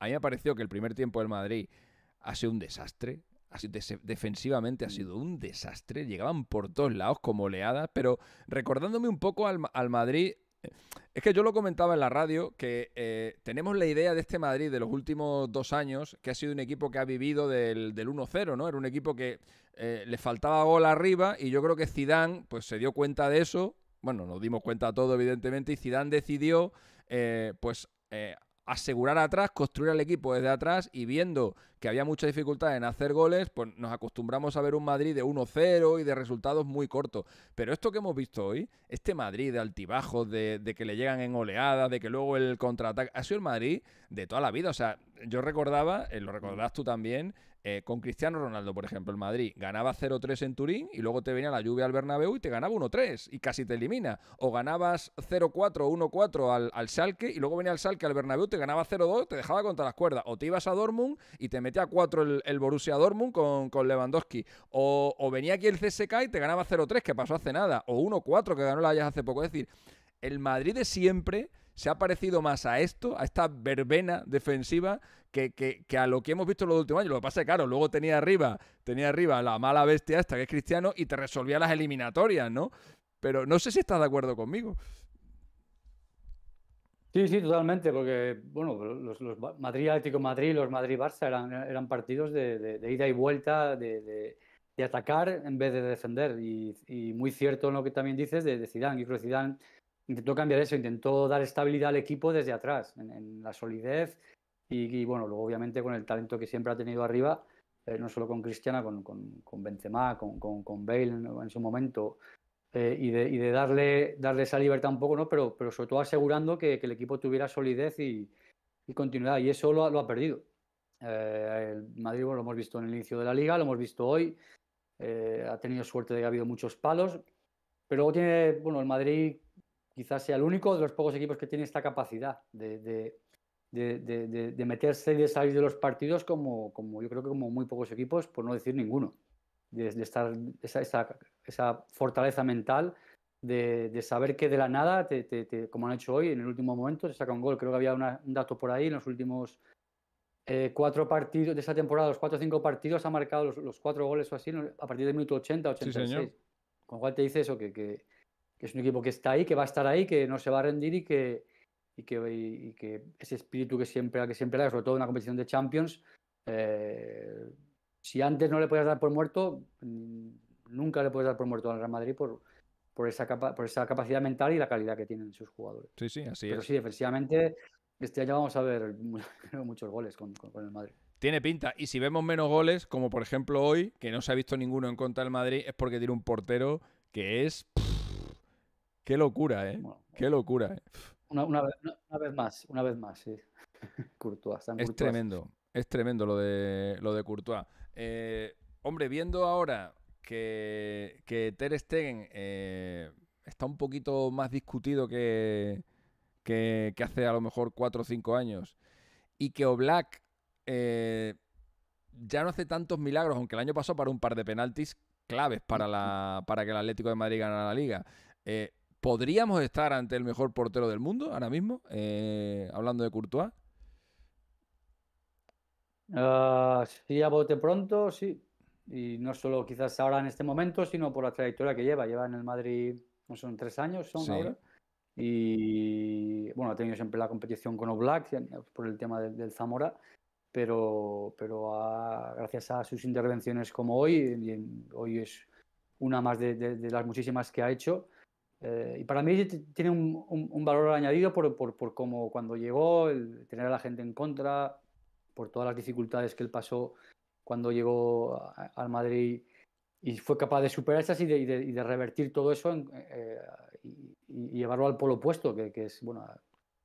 A mí me pareció que el primer tiempo del Madrid ha sido un desastre. defensivamente ha mm. sido un desastre. Llegaban por todos lados como oleadas, pero recordándome un poco al, Madrid. Eh, es que yo lo comentaba en la radio que eh, tenemos la idea de este Madrid de los últimos dos años, que ha sido un equipo que ha vivido del, 1-0, ¿no? Era un equipo que eh, le faltaba gol arriba y yo creo que Zidane pues, se dio cuenta de eso. Bueno, nos dimos cuenta todo, evidentemente, y Zidane decidió pues asegurar atrás, construir al equipo desde atrás y viendo que había mucha dificultad en hacer goles, pues nos acostumbramos a ver un Madrid de 1-0 y de resultados muy cortos. Pero esto que hemos visto hoy, este Madrid de altibajos, de, que le llegan en oleadas, de que luego el contraataque, ha sido el Madrid de toda la vida. O sea, yo recordaba, eh, lo recordarás tú también, eh, con Cristiano Ronaldo, por ejemplo, el Madrid ganaba 0-3 en Turín y luego te venía la lluvia al Bernabéu y te ganaba 1-3 y casi te elimina. O ganabas 0-4, o 1-4 al, al y luego venía el Salque al Bernabéu, te ganaba 0-2, te dejaba contra las cuerdas. O te ibas a Dortmund y te metía 4 el, el Borussia Dortmund con, Lewandowski. O, venía aquí el CSK y te ganaba 0-3, que pasó hace nada. O 1-4, que ganó la Ajax hace poco. Es decir, el Madrid de siempre se ha parecido más a esto, a esta verbena defensiva, que, a lo que hemos visto los últimos años. Lo que pasa es que, claro, luego tenía arriba, tenía arriba la mala bestia esta que es Cristiano y te resolvía las eliminatorias, ¿no? Pero no sé si estás de acuerdo conmigo. Sí, sí, totalmente, porque bueno, los, Madrid Atlético Madrid, los Madrid Barça eran, partidos de, ida y vuelta, de, atacar en vez de defender. Y, muy cierto lo que también dices de, Zidane. Yo creo que Zidane intentó cambiar eso, intentó dar estabilidad al equipo desde atrás, en, la solidez y, bueno, luego obviamente con el talento que siempre ha tenido arriba, eh, no solo con Cristiana, con, con, con Benzema, con, con, Bale en, su momento, eh, y, de, y, de, darle, darle esa libertad un poco, ¿no? Pero, pero sobre todo asegurando que, el equipo tuviera solidez y, y continuidad, y eso lo, ha perdido. Eh, el Madrid bueno, lo hemos visto en el inicio de la liga, lo hemos visto hoy, ha tenido suerte de que ha habido muchos palos, pero luego tiene, bueno, el Madrid quizás sea el único de los pocos equipos que tiene esta capacidad de, de, de, meterse y de salir de los partidos como, como, yo creo que como muy pocos equipos, por no decir ninguno, de, estar esa, esa, esa, fortaleza mental de, saber que de la nada, te, como han hecho hoy, en el último momento se saca un gol. Creo que había un dato por ahí en los últimos eh, cuatro partidos de esa temporada, los cuatro o cinco partidos, ha marcado los, cuatro goles o así a partir del minuto 80, 86. Con lo cual te dice eso, que, que que es un equipo que está ahí, que va a estar ahí, que no se va a rendir y que, ese espíritu que siempre, que siempre ha sobre todo en una competición de Champions, eh, si antes no le podías dar por muerto, mm, nunca le puedes dar por muerto al Real Madrid por, esa, capacidad mental y la calidad que tienen sus jugadores. Sí, sí, así es. Pero sí, defensivamente, este año vamos a ver muchos goles con el Madrid tiene pinta. Y si vemos menos goles, como por ejemplo hoy, que no se ha visto ninguno en contra del Madrid, es porque tiene un portero que es Qué locura, ¿eh? Qué locura, ¿eh? Una, vez, más, una vez más, sí. Courtois, Courtois. Es tremendo, es tremendo lo de, lo de Courtois. Eh, hombre, viendo ahora que, que Ter Stegen eh, está un poquito más discutido que, que, hace a lo mejor cuatro o cinco años y que Oblak ya no hace tantos milagros, aunque el año pasado para un par de penaltis claves para, la, para que el Atlético de Madrid ganara la liga. ¿Podríamos estar ante el mejor portero del mundo ahora mismo? Eh, hablando de Courtois. Ah, sí, a bote pronto, sí. Y no solo quizás ahora en este momento, sino por la trayectoria que lleva. Lleva en el Madrid, no son tres años, son ahora. Y bueno, ha tenido siempre la competición con Oblak por el tema del Zamora, pero, pero gracias a sus intervenciones como hoy, hoy es una más de, de las muchísimas que ha hecho, eh, y para mí tiene un, valor añadido por, por, cómo cuando llegó, tener a la gente en contra, por todas las dificultades que él pasó cuando llegó al Madrid y fue capaz de superar esas y de, de, revertir todo eso eh, y, llevarlo al polo opuesto, que, es bueno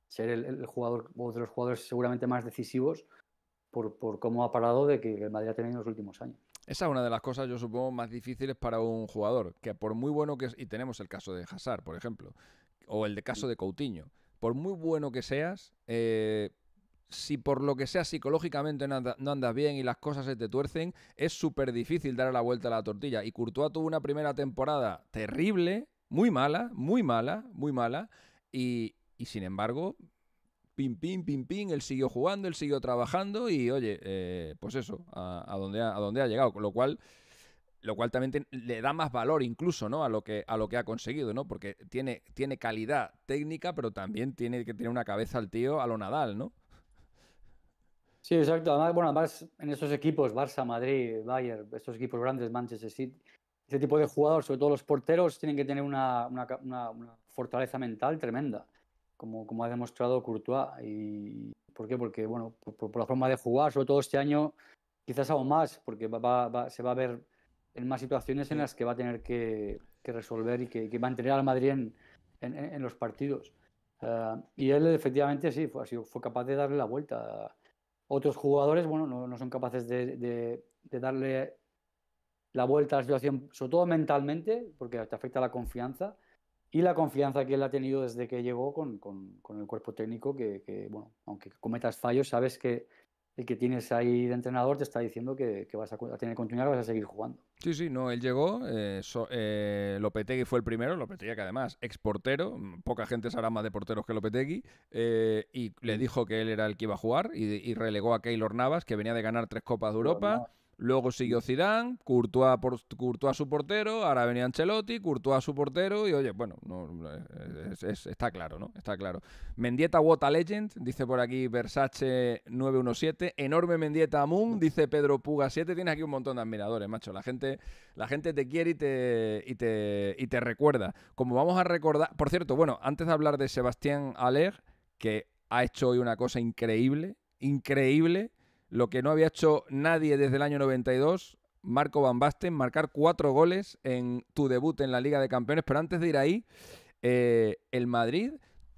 ser el, jugador o de los jugadores seguramente más decisivos por, por cómo ha parado de que el Madrid ha tenido en los últimos años. Esa es una de las cosas, yo supongo, más difíciles para un jugador, que por muy bueno que es, y tenemos el caso de Hazard, por ejemplo, o el de caso de Coutinho, por muy bueno que seas, eh, si por lo que sea psicológicamente no, andas bien y las cosas se te tuercen, es súper difícil dar la vuelta a la tortilla. Y Courtois tuvo una primera temporada terrible, muy mala, muy mala, muy mala, y sin embargo, pim, pim, pim, pim, él siguió jugando, él siguió trabajando y oye, eh, pues eso, a, donde ha, a donde ha llegado, lo cual lo cual también le da más valor incluso ¿no? a, lo que, a lo que ha conseguido, ¿no? porque tiene, tiene calidad técnica, pero también tiene que tener una cabeza al tío a lo Nadal, ¿no? Sí, exacto. Además, bueno, además en esos equipos, Barça, Madrid, Bayern, estos equipos grandes, Manchester City, ese tipo de jugadores, sobre todo los porteros, tienen que tener una, una fortaleza mental tremenda como, como ha demostrado Courtois. ¿Y por qué? Porque, bueno, por, la forma de jugar, sobre todo este año, quizás aún más, porque va, se va a ver en más situaciones en las que va a tener que, resolver y que, a mantener al Madrid en, en, los partidos. Ah, y él efectivamente sí, fue, fue capaz de darle la vuelta. Otros jugadores, bueno, no, no son capaces de, de, de, darle la vuelta a la situación, sobre todo mentalmente, porque te afecta la confianza y la confianza que él ha tenido desde que llegó con, con, con el cuerpo técnico, que, bueno, aunque cometas fallos, sabes que el que tienes ahí de entrenador te está diciendo que, que vas a, tener que continuar, vas a seguir jugando. Sí, sí, no, él llegó, eh, eh, Lopetegui fue el primero, Lopetegui que además exportero, mm, poca gente sabrá más de porteros que Lopetegui, eh, y le dijo que él era el que iba a jugar y, relegó a Keylor Navas, que venía de ganar tres Copas de pues Europa. Luego siguió Zidane, Courtois, por, su portero, ahora venía Ancelotti, a su portero y oye, bueno, no, eh, es, está claro, ¿no? Está claro. Mendieta a Legend, dice por aquí Versace 917, enorme Mendieta Moon, dice Pedro Puga 7, tienes aquí un montón de admiradores, macho, la gente, la gente te quiere y te, te, y te recuerda. Como vamos a recordar, por cierto, bueno, antes de hablar de Sebastián Aller, que ha hecho hoy una cosa increíble, increíble, lo que no había hecho nadie desde el año 92, Marco Van Basten, marcar cuatro goles en tu debut en la Liga de Campeones. Pero antes de ir ahí, eh, el Madrid,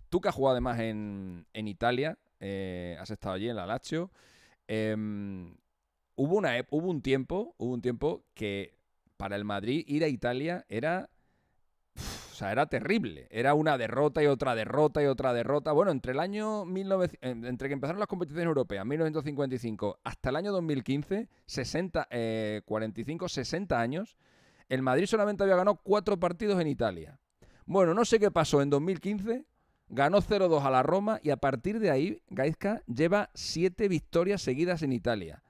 tú que has jugado además en, Italia, eh, has estado allí en la Lazio. Em, hubo, una, hubo un tiempo, hubo un tiempo que para el Madrid ir a Italia era o sea, era terrible. Era una derrota y otra derrota y otra derrota. Bueno, entre el año 19... Eh, entre que empezaron las competiciones europeas, 1955, hasta el año 2015, 60, eh, 45, 60 años, el Madrid solamente había ganado cuatro partidos en Italia. Bueno, no sé qué pasó en 2015, ganó 0-2 a la Roma y a partir de ahí Gaizka lleva siete victorias seguidas en Italia.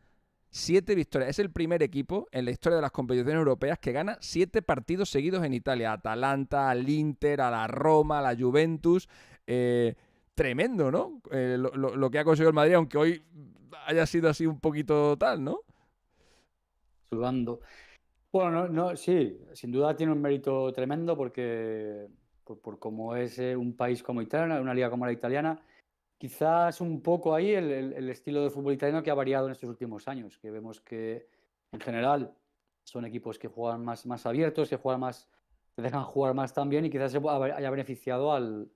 Siete victorias. Es el primer equipo en la historia de las competiciones europeas que gana siete partidos seguidos en Italia. Atalanta, al Inter, a la Roma, a la Juventus. Eh, tremendo, ¿no? Eh, lo, que ha conseguido el Madrid, aunque hoy haya sido así un poquito tal, ¿no? Sudando. Bueno, no, sí, sin duda tiene un mérito tremendo porque por, por como es eh, un país como Italia, una liga como la italiana, Quizás un poco ahí el, estilo de fútbol italiano que ha variado en estos últimos años, que vemos que en general son equipos que juegan más, más abiertos, que juegan más, que dejan jugar más también y quizás haya beneficiado al,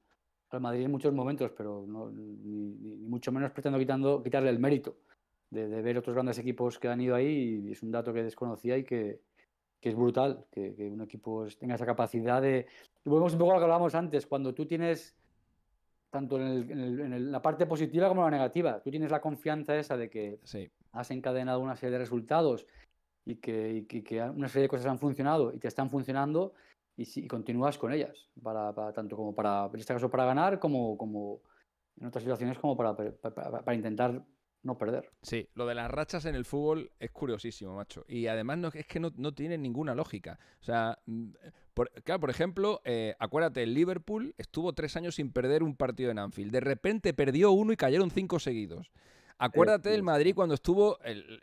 al Madrid en muchos momentos, pero ni, mucho menos pretendo quitando, quitarle el mérito de, ver otros grandes equipos que han ido ahí y es un dato que desconocía y que, que es brutal, que, un equipo tenga esa capacidad de... Volvemos un poco a lo que hablábamos antes, cuando tú tienes tanto en, la parte positiva como en la negativa. Tú tienes la confianza esa de que has encadenado una serie de resultados y que, una serie de cosas han funcionado y te están funcionando y, si, continúas con ellas, para, tanto como para, en este caso, para ganar como, como en otras situaciones como para, para, para intentar no perder. Sí, lo de las rachas en el fútbol es curiosísimo, macho. Y además no, es que no, tiene ninguna lógica. O sea, mm, eh, por, claro, por ejemplo, eh, acuérdate, el Liverpool estuvo tres años sin perder un partido en Anfield. De repente perdió uno y cayeron cinco seguidos. Acuérdate del este. Madrid cuando estuvo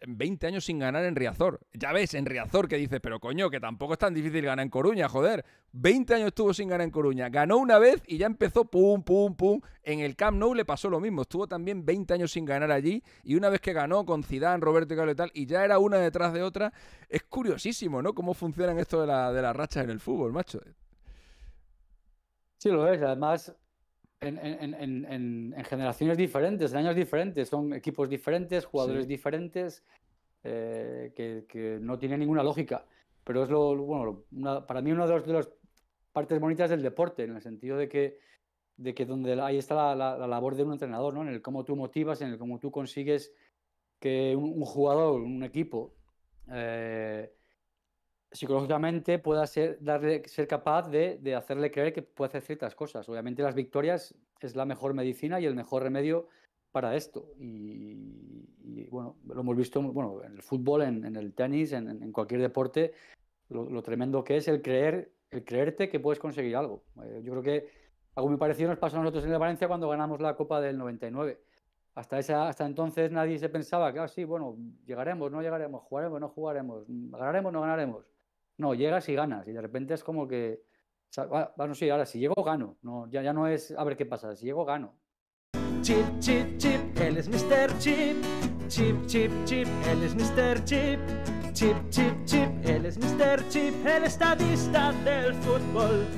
20 años sin ganar en Riazor. Ya ves, en Riazor que dices, pero coño, que tampoco es tan difícil ganar en Coruña, joder. 20 años estuvo sin ganar en Coruña. Ganó una vez y ya empezó pum, pum, pum. En el Camp Nou le pasó lo mismo. Estuvo también 20 años sin ganar allí. Y una vez que ganó con Zidane, Roberto y Carlos y tal, y ya era una detrás de otra. Es curiosísimo, ¿no? Cómo funcionan esto de, de las rachas en el fútbol, macho. Sí, lo es. Además, en, generaciones diferentes, en años diferentes, son equipos diferentes, jugadores diferentes, eh, que, no tiene ninguna lógica. Pero es lo, bueno, para mí una de, las partes bonitas del deporte, en el sentido de que, de que donde ahí está la, labor de un entrenador, ¿no? en el cómo tú motivas, en el cómo tú consigues que un, jugador, un equipo, eh, psicológicamente pueda ser, darle, ser capaz de, hacerle creer que puede hacer ciertas cosas. Obviamente las victorias es la mejor medicina y el mejor remedio para esto. Y, bueno, lo hemos visto bueno, en el fútbol, en, el tenis, en, cualquier deporte, lo, tremendo que es el creer, el creerte que puedes conseguir algo. Eh, yo creo que algo muy parecido nos pasó a nosotros en la Valencia cuando ganamos la Copa del 99. Hasta, esa, hasta entonces nadie se pensaba que, así ah, bueno, llegaremos, no llegaremos, jugaremos, no jugaremos, ganaremos, no ganaremos no, llegas y ganas. Y de repente es como que. Bueno, sí, ahora si llego, gano. No, ya, ya no es a ver qué pasa. Si llego, gano. Chip, chip, chip, él es Mr. Chip. Chip, chip, chip, él es Mr. Chip. Chip, chip, chip, él es Mr. Chip, el estadista del fútbol.